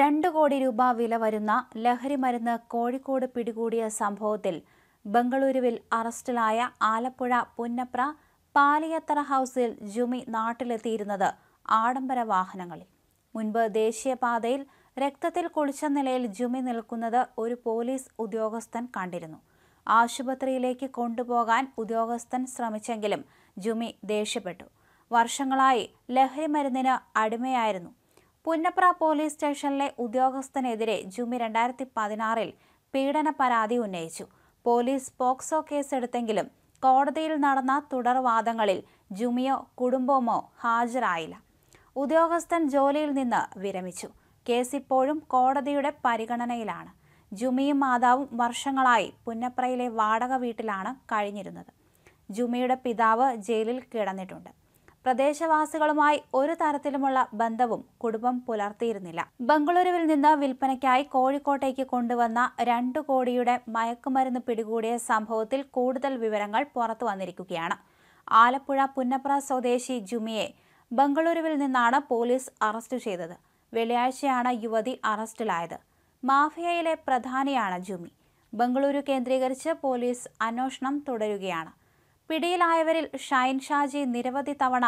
രണ്ട് കോടി രൂപ വില വരുന്ന ലഹരി മരുന്ന് കോഴിക്കോട് പിടികൂടിയ സംഭവത്തിൽ ബംഗളൂരുവിൽ അറസ്റ്റിലായ ആലപ്പുഴ പുന്നപ്ര പാലിയത്തറ ഹൗസിൽ ജുമി നാട്ടിലെത്തിയിരുന്നത് ആഡംബര വാഹനങ്ങളിൽ മുൻപ് ദേശീയപാതയിൽ രക്തത്തിൽ കുളിച്ച നിലയിൽ ജുമി നിൽക്കുന്നത് ഒരു പോലീസ് ഉദ്യോഗസ്ഥൻ കണ്ടിരുന്നു ആശുപത്രിയിലേക്ക് കൊണ്ടുപോകാൻ ഉദ്യോഗസ്ഥൻ ശ്രമിച്ചെങ്കിലും ജുമി ദേഷ്യപ്പെട്ടു വർഷങ്ങളായി ലഹരി മരുന്നിന് അടിമയായിരുന്നു പുന്നപ്ര പോലീസ് സ്റ്റേഷനിലെ ഉദ്യോഗസ്ഥനെതിരെ ജുമി രണ്ടായിരത്തി പതിനാറിൽ പീഡന പരാതി ഉന്നയിച്ചു പോലീസ് പോക്സോ കേസെടുത്തെങ്കിലും കോടതിയിൽ നടന്ന തുടർവാദങ്ങളിൽ ജുമിയോ കുടുംബമോ ഹാജരായില്ല ഉദ്യോഗസ്ഥൻ ജോലിയിൽ നിന്ന് വിരമിച്ചു കേസ് ഇപ്പോഴും കോടതിയുടെ പരിഗണനയിലാണ് ജുമിയും മാതാവും വർഷങ്ങളായി പുന്നപ്രയിലെ വാടക വീട്ടിലാണ് കഴിഞ്ഞിരുന്നത് ജുമിയുടെ പിതാവ് ജയിലിൽ കിടന്നിട്ടുണ്ട് പ്രദേശവാസികളുമായി ഒരു തരത്തിലുമുള്ള ബന്ധവും കുടുംബം പുലർത്തിയിരുന്നില്ല ബംഗളൂരുവിൽ നിന്ന് വിൽപ്പനയ്ക്കായി കോഴിക്കോട്ടേക്ക് കൊണ്ടുവന്ന രണ്ടു കോടിയുടെ മയക്കുമരുന്ന് പിടികൂടിയ സംഭവത്തിൽ കൂടുതൽ വിവരങ്ങൾ പുറത്തു വന്നിരിക്കുകയാണ് ആലപ്പുഴ പുന്നപ്ര സ്വദേശി ജുമിയെ ബംഗളൂരുവിൽ നിന്നാണ് പോലീസ് അറസ്റ്റ് ചെയ്തത് വെള്ളിയാഴ്ചയാണ് യുവതി അറസ്റ്റിലായത് മാഫിയയിലെ പ്രധാനിയാണ് ജുമി ബംഗളൂരു കേന്ദ്രീകരിച്ച് പോലീസ് അന്വേഷണം തുടരുകയാണ് പിടിയിലായവരിൽ ഷൈൻ ഷാജി നിരവധി തവണ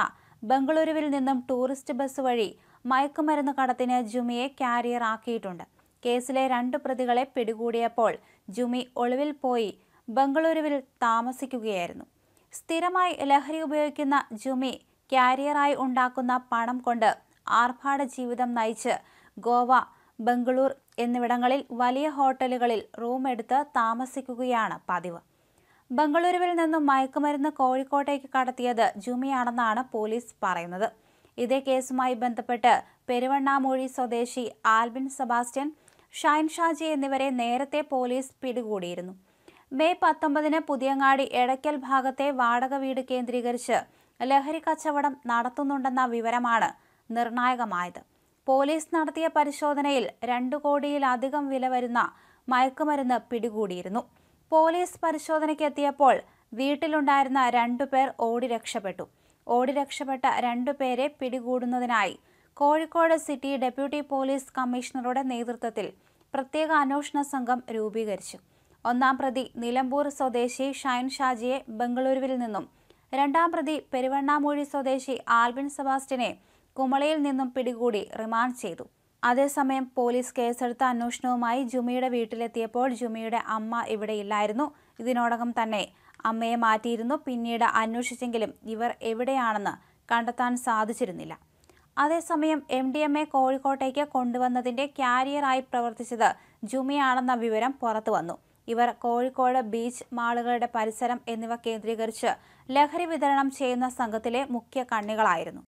ബംഗളൂരുവിൽ നിന്നും ടൂറിസ്റ്റ് ബസ് വഴി മയക്കുമരുന്ന് കടത്തിന് ജുമിയെ കാരിയർ ആക്കിയിട്ടുണ്ട് കേസിലെ രണ്ട് പ്രതികളെ പിടികൂടിയപ്പോൾ ജുമി ഒളിവിൽ പോയി ബംഗളൂരുവിൽ താമസിക്കുകയായിരുന്നു സ്ഥിരമായി ലഹരി ഉപയോഗിക്കുന്ന ജുമി കാരിയറായി ഉണ്ടാക്കുന്ന പണം കൊണ്ട് ആർഭാട ജീവിതം നയിച്ച് ഗോവ ബംഗളൂർ എന്നിവിടങ്ങളിൽ വലിയ ഹോട്ടലുകളിൽ റൂം എടുത്ത് താമസിക്കുകയാണ് പതിവ് ബംഗളൂരുവിൽ നിന്നും മയക്കുമരുന്ന് കോഴിക്കോട്ടേക്ക് കടത്തിയത് ജുമിയാണെന്നാണ് പോലീസ് പറയുന്നത് ഇതേ കേസുമായി ബന്ധപ്പെട്ട് പെരുവണ്ണാമൂഴി സ്വദേശി ആൽബിൻ സെബാസ്റ്റ്യൻ ഷൈൻ ഷാജി എന്നിവരെ നേരത്തെ പോലീസ് പിടികൂടിയിരുന്നു മെയ് പത്തൊമ്പതിന് പുതിയങ്ങാടി എടയ്ക്കൽ ഭാഗത്തെ വാടക വീട് കേന്ദ്രീകരിച്ച് ലഹരി കച്ചവടം നടത്തുന്നുണ്ടെന്ന വിവരമാണ് നിർണായകമായത് പോലീസ് നടത്തിയ പരിശോധനയിൽ രണ്ടു കോടിയിലധികം വില വരുന്ന മയക്കുമരുന്ന് പിടികൂടിയിരുന്നു പോലീസ് പരിശോധനയ്ക്കെത്തിയപ്പോൾ വീട്ടിലുണ്ടായിരുന്ന രണ്ടുപേർ ഓടി രക്ഷപ്പെട്ടു ഓടി രക്ഷപ്പെട്ട രണ്ടുപേരെ പിടികൂടുന്നതിനായി കോഴിക്കോട് സിറ്റി ഡെപ്യൂട്ടി പോലീസ് കമ്മീഷണറുടെ നേതൃത്വത്തിൽ പ്രത്യേക അന്വേഷണ സംഘം രൂപീകരിച്ചു ഒന്നാം പ്രതി നിലമ്പൂർ സ്വദേശി ഷൈൻ ഷാജിയെ ബംഗളൂരുവിൽ നിന്നും രണ്ടാം പ്രതി പെരുവണ്ണാമൂഴി സ്വദേശി ആൽബിൻ സെബാസ്റ്റിനെ കുമളയിൽ നിന്നും പിടികൂടി റിമാൻഡ് ചെയ്തു അതേസമയം പോലീസ് കേസെടുത്ത അന്വേഷണവുമായി ജുമിയുടെ വീട്ടിലെത്തിയപ്പോൾ ജുമിയുടെ അമ്മ ഇവിടെയില്ലായിരുന്നു ഇതിനോടകം തന്നെ അമ്മയെ മാറ്റിയിരുന്നു പിന്നീട് അന്വേഷിച്ചെങ്കിലും ഇവർ എവിടെയാണെന്ന് കണ്ടെത്താൻ സാധിച്ചിരുന്നില്ല അതേസമയം എം ഡി എം എ കോഴിക്കോട്ടേക്ക് കൊണ്ടുവന്നതിൻ്റെ ക്യാരിയറായി പ്രവർത്തിച്ചത് ജുമിയാണെന്ന വിവരം പുറത്തു വന്നു ഇവർ കോഴിക്കോട് ബീച്ച് മാളുകളുടെ പരിസരം എന്നിവ കേന്ദ്രീകരിച്ച് ലഹരി വിതരണം ചെയ്യുന്ന സംഘത്തിലെ മുഖ്യ കണ്ണികളായിരുന്നു